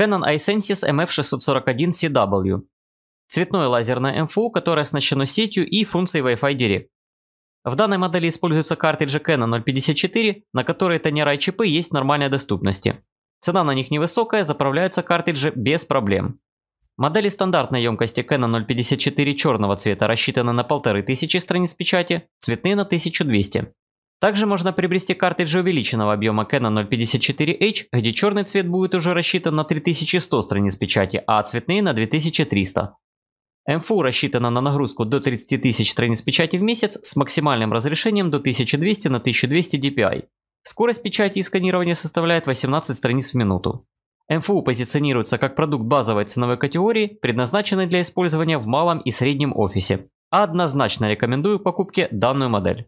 Canon iSensis MF641CW. Цветное лазерное МФУ, которое оснащено сетью и функцией Wi-Fi Direct. В данной модели используются картриджи Canon 054, на которые тонера и чипы есть нормальной доступности. Цена на них невысокая, заправляются картриджи без проблем. Модели стандартной емкости Canon 054 черного цвета рассчитаны на 1500 страниц печати, цветные на 1200. Также можно приобрести картридж увеличенного объема Canon 054H, где черный цвет будет уже рассчитан на 3100 страниц печати, а цветные на 2300. МФУ рассчитана на нагрузку до 30 тысяч страниц печати в месяц с максимальным разрешением до 1200 на 1200 dpi. Скорость печати и сканирования составляет 18 страниц в минуту. МФУ позиционируется как продукт базовой ценовой категории, предназначенный для использования в малом и среднем офисе. Однозначно рекомендую покупке данную модель.